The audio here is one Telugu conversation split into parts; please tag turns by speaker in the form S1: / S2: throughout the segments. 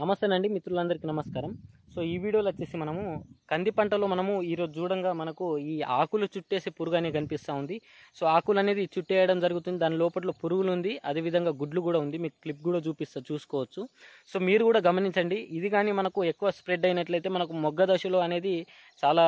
S1: నమస్తేనండి మిత్రులందరికీ నమస్కారం సో ఈ వీడియోలో వచ్చేసి మనము కంది పంటలో మనము ఈరోజు చూడంగా మనకు ఈ ఆకులు చుట్టేసే పురుగు అనేది కనిపిస్తూ ఉంది సో ఆకులు అనేది చుట్టేయడం జరుగుతుంది దాని లోపల పురుగులు ఉంది అదేవిధంగా గుడ్లు కూడా ఉంది మీకు క్లిప్ కూడా చూపిస్తా చూసుకోవచ్చు సో మీరు కూడా గమనించండి ఇది కానీ మనకు ఎక్కువ స్ప్రెడ్ అయినట్లయితే మనకు మొగ్గ దశలో అనేది చాలా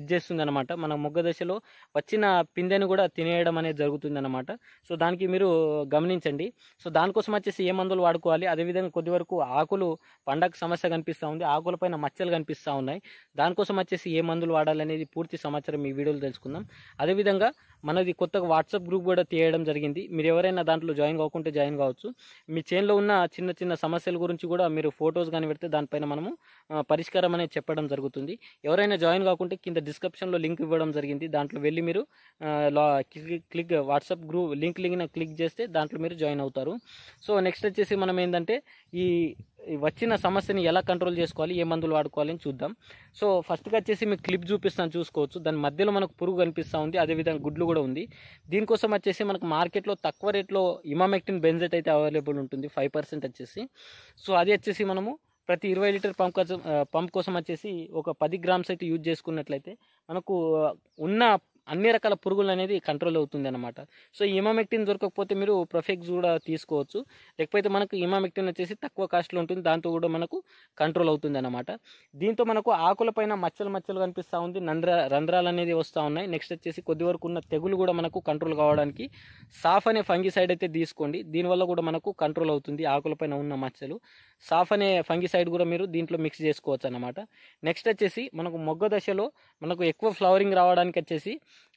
S1: ఇది చేస్తుంది అనమాట మన మొగ్గ దశలో వచ్చిన పిందెను కూడా తినేయడం అనేది జరుగుతుంది అనమాట సో దానికి మీరు గమనించండి సో దానికోసం వచ్చేసి ఏ మందులు వాడుకోవాలి అదేవిధంగా కొద్ది వరకు ఆకులు పండగ సమస్య కనిపిస్తూ ఉంది ఆకులు పైన మచ్చలు కనిపిస్తూ ఉన్నాయి దానికోసం వచ్చేసి ఏ మందులు వాడాలనేది పూర్తి సమాచారం ఈ వీడియోలో తెలుసుకుందాం అదేవిధంగా మనది కొత్తగా వాట్సాప్ గ్రూప్ కూడా తీయడం జరిగింది మీరు ఎవరైనా దాంట్లో జాయిన్ కాకుంటే జాయిన్ కావచ్చు మీ చేన్లో ఉన్న చిన్న చిన్న సమస్యల గురించి కూడా మీరు ఫొటోస్ కానీ పెడితే దానిపైన మనము పరిష్కారం అనేది చెప్పడం జరుగుతుంది ఎవరైనా జాయిన్ కాకుంటే కింద డిస్క్రిప్షన్లో లింక్ ఇవ్వడం జరిగింది దాంట్లో వెళ్ళి మీరు click WhatsApp group link link click చేస్తే దాంట్లో మీరు జాయిన్ అవుతారు సో నెక్స్ట్ వచ్చేసి మనం ఏంటంటే ఈ వచ్చిన సమస్యని ఎలా కంట్రోల్ చేసుకోవాలి ఏ మందులు వాడుకోవాలి అని చూద్దాం సో ఫస్ట్గా వచ్చేసి మీకు క్లిప్ చూపిస్తాను చూసుకోవచ్చు దాని మధ్యలో మనకు పురుగు కనిపిస్తూ ఉంది అదేవిధంగా గుడ్లు కూడా ఉంది దీనికోసం వచ్చేసి మనకు మార్కెట్లో తక్కువ రేట్లో ఇమామెక్టిన్ బెంజెట్ అయితే అవైలబుల్ ఉంటుంది ఫైవ్ పర్సెంట్ వచ్చేసి సో అది వచ్చేసి మనము ప్రతి ఇరవై లీటర్ పంప్ కోసం పంప్ కోసం వచ్చేసి ఒక పది గ్రామ్స్ అయితే యూజ్ చేసుకున్నట్లయితే మనకు ఉన్న అన్ని రకాల పురుగులు అనేది కంట్రోల్ అవుతుంది అనమాట సో ఇమామెక్టిన్ దొరకకపోతే మీరు ప్రొఫెక్స్ కూడా తీసుకోవచ్చు లేకపోతే మనకు ఇమామెక్టిన్ వచ్చేసి తక్కువ కాస్ట్లో ఉంటుంది దాంతో కూడా మనకు కంట్రోల్ అవుతుంది అనమాట దీంతో మనకు ఆకులపైన మచ్చలు మచ్చలు కనిపిస్తూ ఉంది నంద్ర రంధ్రాలు అనేది వస్తూ ఉన్నాయి నెక్స్ట్ వచ్చేసి కొద్ది వరకు ఉన్న తెగులు కూడా మనకు కంట్రోల్ కావడానికి సాఫ్ అనే ఫంగిసైడ్ అయితే తీసుకోండి దీనివల్ల కూడా మనకు కంట్రోల్ అవుతుంది ఆకులపైన ఉన్న మచ్చలు సాఫ్ అనే ఫంగిసైడ్ కూడా మీరు దీంట్లో మిక్స్ చేసుకోవచ్చు అనమాట నెక్స్ట్ వచ్చేసి మనకు మొగ్గ దశలో మనకు ఎక్కువ ఫ్లవరింగ్ రావడానికి వచ్చేసి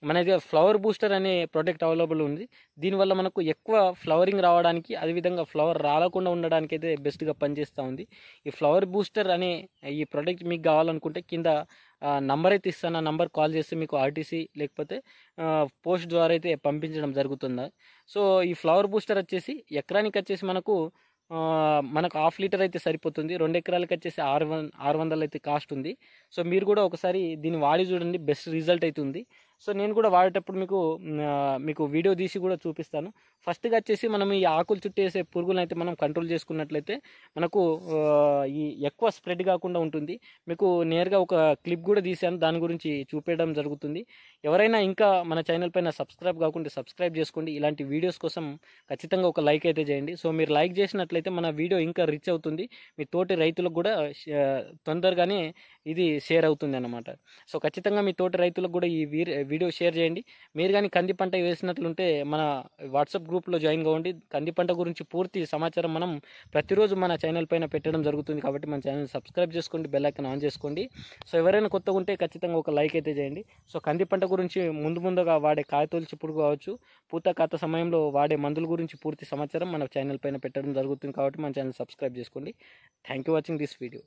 S1: మన ఫ్లవర్ బూస్టర్ అనే ప్రోడక్ట్ అవైలబుల్ ఉంది దీనివల్ల మనకు ఎక్కువ ఫ్లవరింగ్ రావడానికి అదేవిధంగా ఫ్లవర్ రాలకుండా ఉండడానికి అయితే బెస్ట్గా పనిచేస్తూ ఉంది ఈ ఫ్లవర్ బూస్టర్ అనే ఈ ప్రోడక్ట్ మీకు కావాలనుకుంటే కింద నంబర్ అయితే ఇస్తాను ఆ నంబర్ కాల్ చేస్తే మీకు ఆర్టీసీ లేకపోతే పోస్ట్ ద్వారా అయితే పంపించడం జరుగుతుంది సో ఈ ఫ్లవర్ బూస్టర్ వచ్చేసి ఎకరానికి వచ్చేసి మనకు మనకు హాఫ్ లీటర్ అయితే సరిపోతుంది రెండు ఎకరాలకు వచ్చేసి ఆరు ఆరు వందలు అయితే కాస్ట్ ఉంది సో మీరు కూడా ఒకసారి దీన్ని వాడి చూడండి బెస్ట్ రిజల్ట్ అయితే ఉంది సో నేను కూడా వాడేటప్పుడు మీకు మీకు వీడియో తీసి కూడా చూపిస్తాను ఫస్ట్గా వచ్చేసి మనం ఈ ఆకులు చుట్టేసే పురుగులను అయితే మనం కంట్రోల్ చేసుకున్నట్లయితే మనకు ఈ ఎక్కువ స్ప్రెడ్ కాకుండా ఉంటుంది మీకు నేరుగా ఒక క్లిప్ కూడా తీశాను దాని గురించి చూపించడం జరుగుతుంది ఎవరైనా ఇంకా మన ఛానల్ పైన సబ్స్క్రైబ్ కాకుండా సబ్స్క్రైబ్ చేసుకోండి ఇలాంటి వీడియోస్ కోసం ఖచ్చితంగా ఒక లైక్ అయితే చేయండి సో మీరు లైక్ చేసినట్లయితే మన వీడియో ఇంకా రీచ్ అవుతుంది మీ తోటి రైతులకు కూడా తొందరగానే ఇది షేర్ అవుతుంది అన్నమాట సో ఖచ్చితంగా మీ తోటి రైతులకు కూడా ఈ వీడియో షేర్ చేయండి మీరు కానీ కంది పంట వేసినట్లుంటే మన వాట్సాప్ గ్రూప్లో జాయిన్ కావండి కంది పంట గురించి పూర్తి సమాచారం మనం ప్రతిరోజు మన ఛానల్ పైన పెట్టడం జరుగుతుంది కాబట్టి మన ఛానల్ సబ్స్క్రైబ్ చేసుకోండి బెల్ ఐకన్ ఆన్ చేసుకోండి సో ఎవరైనా కొత్తగా ఉంటే ఖచ్చితంగా ఒక లైక్ అయితే చేయండి సో కంది పంట గురించి ముందు ముందుగా వాడే కాయతోల్చి పురుగు కావచ్చు పూత కాత సమయంలో వాడే మందుల గురించి పూర్తి సమాచారం మన ఛానల్ పైన పెట్టడం జరుగుతుంది కాబట్టి మన ఛానల్ సబ్స్క్రైబ్ చేసుకోండి thank you watching this video